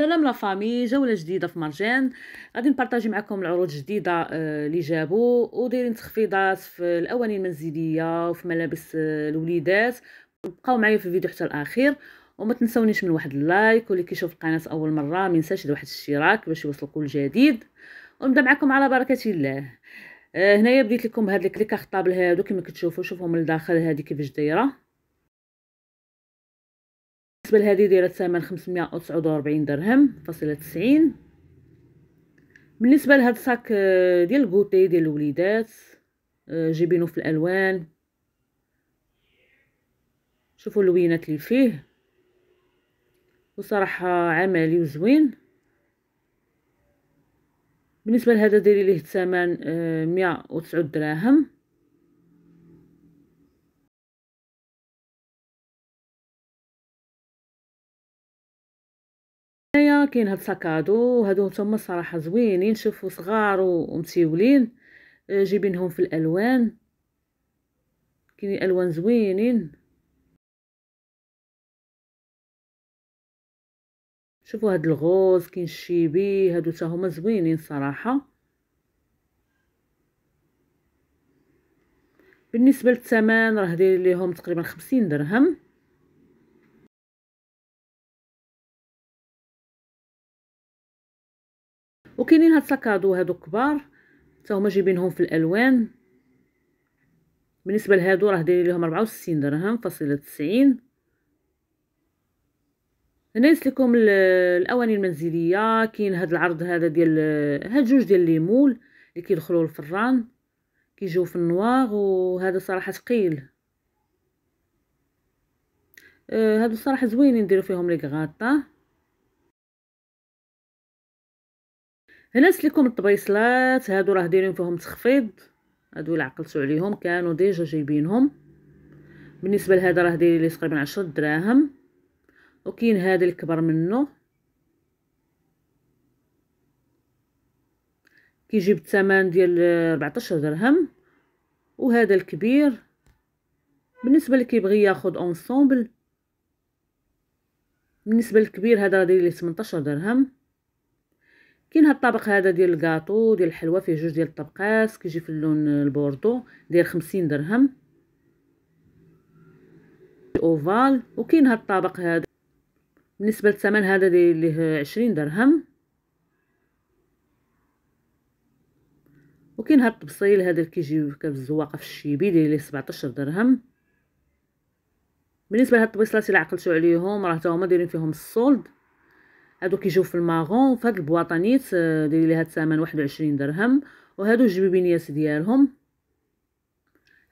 سلام لافامي جوله جديده في مرجان غادي نبارطاجي معكم العروض الجديده آه، اللي جابوا ودايرين تخفيضات في الاواني المنزليه وفي ملابس آه، الوليدات بقاو معايا في الفيديو حتى الاخير وما تنسونيش من واحد اللايك واللي كيشوف القناه اول مره ما ينساش واحد الاشتراك باش يوصلك كل جديد ونبدا معكم على بركه الله آه، هنايا بديت لكم بهاد لي كارطابل هادو كما كتشوفوا شوفهم من الداخل هادي كيفاش دايره بالنسبه لهذه دايره الثمن وربعين درهم فاصله تسعين بالنسبه لهاد الصاك آه، ديال الكوتي ديال الوليدات آه، جيبينو في الالوان شوفوا اللوينات اللي فيه وصراحه عملي وزوين بالنسبه لهذا ديري ليه مية آه، وتسعود دراهم كاين هاد ساكادو هادو هما صراحه زوينين شوفوا صغار ومتيولين آه، جايبينهم في الالوان كاينين الوان زوينين شوفوا هاد الغوز كاين الشيبي هادو حتى هما زوينين صراحه بالنسبه للثمن راه داير ليهم تقريبا خمسين درهم وكاينين هاد ساكادو هادو كبار حتى هما جايبينهم في الالوان بالنسبه لهادو راه دايرين ليهم 64 درهم فاصله 90 هنا يسلكم لكم الاواني المنزليه كاين هاد العرض هذا ديال هاد جوج ديال مول اللي كيدخلوا الفران كيجيو في النواغ وهذا صراحه ثقيل أه، هادو صراحه زوينين نديرو فيهم لي غاطا هنا سليكم الطبيصلات هادو راه دايرين فيهم تخفيض هادو اللي عقلتو عليهم كانوا ديجا جايبينهم بالنسبه لهذا راه داير لي تقريبا 10 دراهم وكاين هذا الكبر منه كيجيب الثمن ديال 14 درهم وهذا الكبير بالنسبه اللي كيبغي ياخذ اونسومبل بالنسبه للكبير هذا راه داير ليه 18 درهم كاين هاد الطبق هذا ديال الكاطو ديال الحلوى فيه جوج ديال الطبقات كيجي في اللون البوردو داير خمسين درهم اوفال وكاين هاد الطبق هذا بالنسبه للثمن هذا داير ليه عشرين درهم وكاين هاد الطبسيل هذا اللي كيجي الزواقه في الشيبي داير ليه 17 درهم بالنسبه لهاد الطبيصلات الا عقلتو عليهم راه تا هما دايرين فيهم الصولد هادو كيجيو في الماغون فهاد البواطانيت آه، ديري ليها الثمن واحد وعشرين درهم وهادو الجبيبينيات ديالهم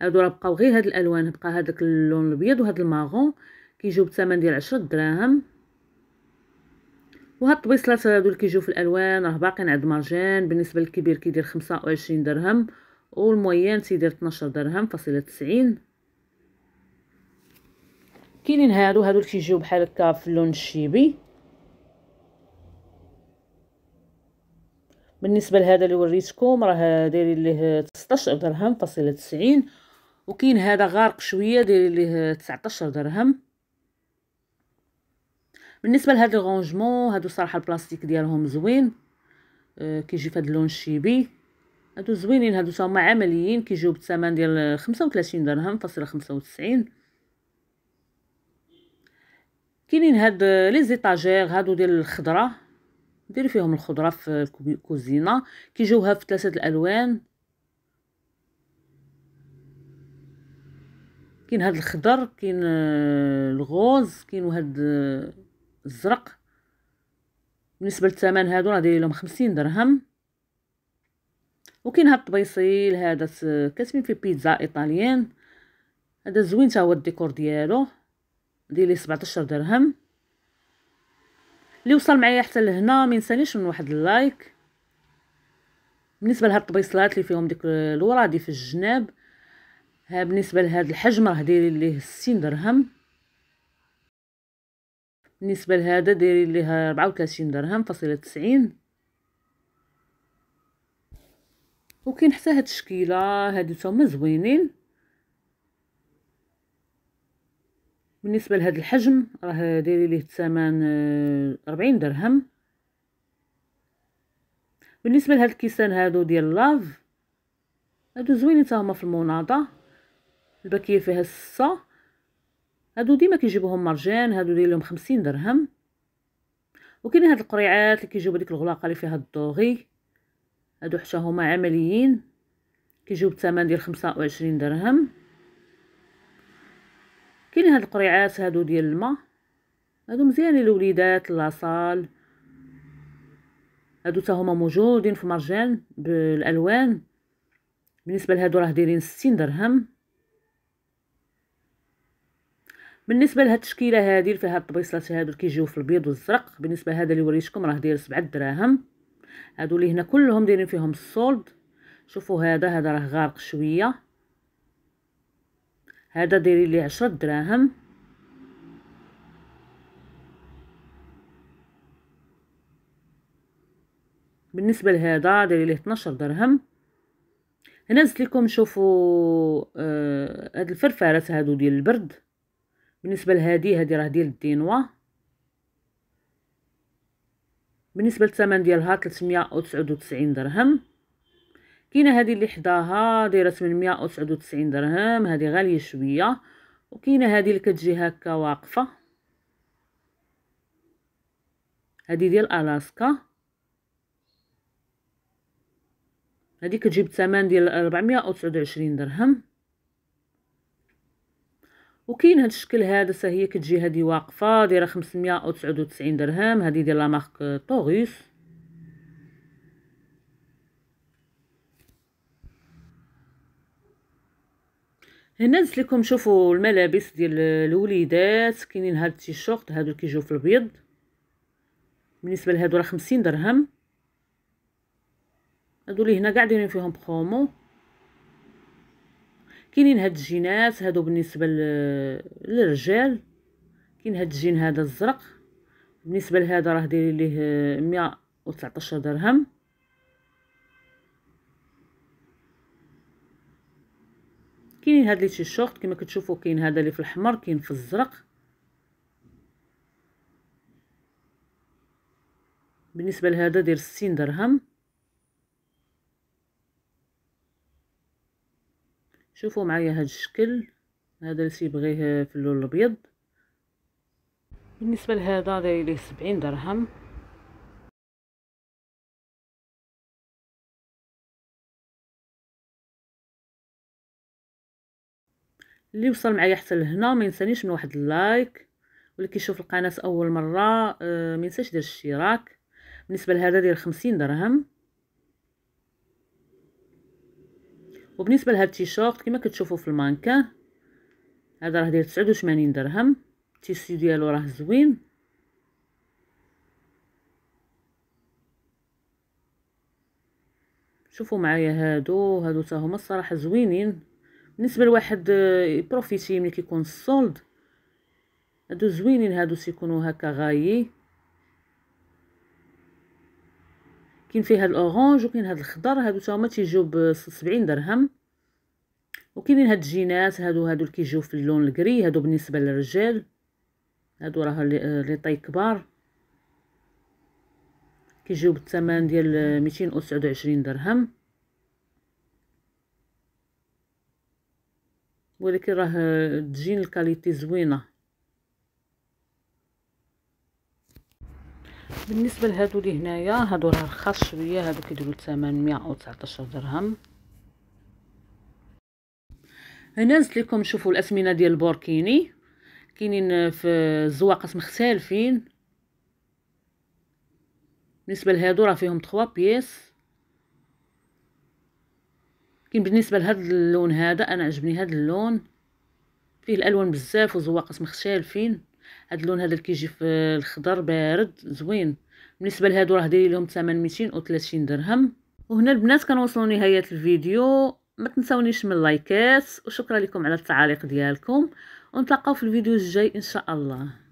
هادو راه بقاو غير هاد الالوان بقى هذاك اللون الابيض وهاد الماغون كيجيو بثمن ديال عشرة دراهم وهاد الطبيصلات هادو اللي كيجيو في الالوان راه باقي عند مرجان بالنسبه للكبير كيدير خمسة وعشرين درهم والموين تيدير 12 درهم فاصله تسعين كاينين هادو هادو اللي كيجيو بحال هكا في اللون الشيبي بالنسبه لهذا اللي وريتكم راه دايرين ليه تسطاش درهم فاصله 90 وكاين هذا غارق شويه دايرين ليه 19 درهم بالنسبه لهاد الغونجمون هادو صراحه البلاستيك ديالهم زوين أه كيجي فهاد اللون الشيبي هادو زوينين هادو هما عمليين كيجيو بتمن ديال 35 درهم فاصله 95 كاينين هاد لي زيطاجير هادو ديال الخضره ندير فيهم الخضره في الكوزينه كيجيوها في ثلاثه الالوان كاين هاد الخضر كاين آه، الغوز كاين واحد آه، الزرق بالنسبه للثمن هادو راه داير لهم 50 درهم وكاين هاد الطبيصيل هذا كاتبين فيه بيتزا ايطاليان هذا زوين تا هو الديكور ديالو دير ليه 17 درهم اللي وصل معايا حتى لهنا ما ينسانيش من واحد اللايك بالنسبه لهاد الطبيصلات اللي فيهم ديك دي في الجناب ها بالنسبه لهاد الحجم راه دايرين ليه 60 درهم بالنسبه لهذا دايرين ليه 34 درهم فاصله 90 وكاين حتى هاد الشكيله هادو هما زوينين بالنسبه لهذا الحجم راه دايره ليه الثمن 40 آه، درهم بالنسبه لهاد الكيسان هادو ديال لاف هادو زوينين حتى هما في المناضه الباكيه فيها الصه هادو ديما كيجيبوهم مرجان هادو داير لهم 50 درهم وكاين هاد القريعات اللي كيجيو ديك الغلاقه اللي فيها الضوغي هادو حتى هما عمليين كيجيو بثمن ديال 25 درهم كاينين هاد القريعات هادو ديال الماء هادو مزيانين للوليدات لاصال هادو تا هما موجودين في مرجان بالالوان بالنسبه لهادو راه دايرين 60 درهم بالنسبه لهاد التشكيله هادي فيها الطبيصلات هادو اللي كيجيو في البيض والزرق بالنسبه هذا اللي وريتكم راه داير 7 دراهم هادو اللي هنا كلهم دايرين فيهم الصولد شوفوا هذا هذا راه غارق شويه هذا ديري ليه عشرة دراهم بالنسبه لهذا ديري ليه 12 درهم هنا زدت لكم شوفوا آه هاد الفرفارات هادو ديال البرد بالنسبه لهادي هادي راه ديال الدينوا بالنسبه للثمن ديالها تلتمية أو 399 درهم كاينه هذه اللي حداها دايره 899 درهم هذه غاليه شويه وكاينه هذه اللي كتجي هكا واقفه هذه ديال الاسكا هذه كتجي بثمن ديال 429 درهم وكاين هذا الشكل هذا حتى هي كتجي هذه واقفه دايره 599 درهم هذه ديال لا مارك طوغيس هنا درت لكم شوفوا الملابس ديال الوليدات كاينين هاد التيشورت هادو كيجيو في البيض بالنسبه لهادو راه 50 درهم هادو اللي هنا كاع دايرين فيهم برومو كاينين هاد الجينات هادو بالنسبه للرجال كاين هاد الجين هذا الزرق بالنسبه لهذا راه دايرين ليه 119 درهم كاينين هاد لي تيشورت كما كتشوفوا كاين هذا اللي في الاحمر كاين في الزرق بالنسبه لهذا داير 60 درهم شوفوا معايا هاد الشكل هذا اللي تيبغيه في اللون الابيض بالنسبه لهذا داير ليه 70 درهم اللي وصل معايا حتى لهنا ما ينسانيش من واحد اللايك واللي كيشوف القناه اول مره آه، ما ينساش دير الاشتراك بالنسبه لهذا ديال 50 درهم وبالنسبه لهاد التيشيرت كما كتشوفوا في المانكا هذا راه داير 89 درهم التيسيو ديالو راه زوين شوفوا معايا هادو هادو تا هما الصراحه زوينين بالنسبه لواحد آه، بروفيتي ملي كيكون السولد هادو زوينين هادو سيكونوا هكا غايي كاين فيه هاد الاورانج وكاين هاد الخضر هادو تاهما تيجيو ب 70 درهم وكاينين هاد الجينات هادو هادو اللي كيجيو في اللون الكري هادو بالنسبه للرجال هادو راه آه، لي طاي كبار كيجيو بالثمن ديال ميتين أو 229 درهم ولكن راه تجين الكاليتي زوينه بالنسبه لهادو اللي هنايا هادو راه رخاص شويه هادو كيديروا 819 درهم هنا نزلت لكم شوفوا الاسمنه ديال البوركيني كاينين في الزواقات مختلفين بالنسبه لهادو راه فيهم 3 بيس لكن بالنسبه لهذا اللون هذا انا عجبني هذا اللون فيه الالوان بزاف وزواقات مختلفين هذا اللون هذا كيجي في الخضر بارد زوين بالنسبه لهادو راه داير لهم ثمن 230 درهم وهنا البنات كنوصلوا نهايه الفيديو ما تنساونيش من اللايكات وشكرا لكم على التعاليق ديالكم ونتلاقاو في الفيديو الجاي ان شاء الله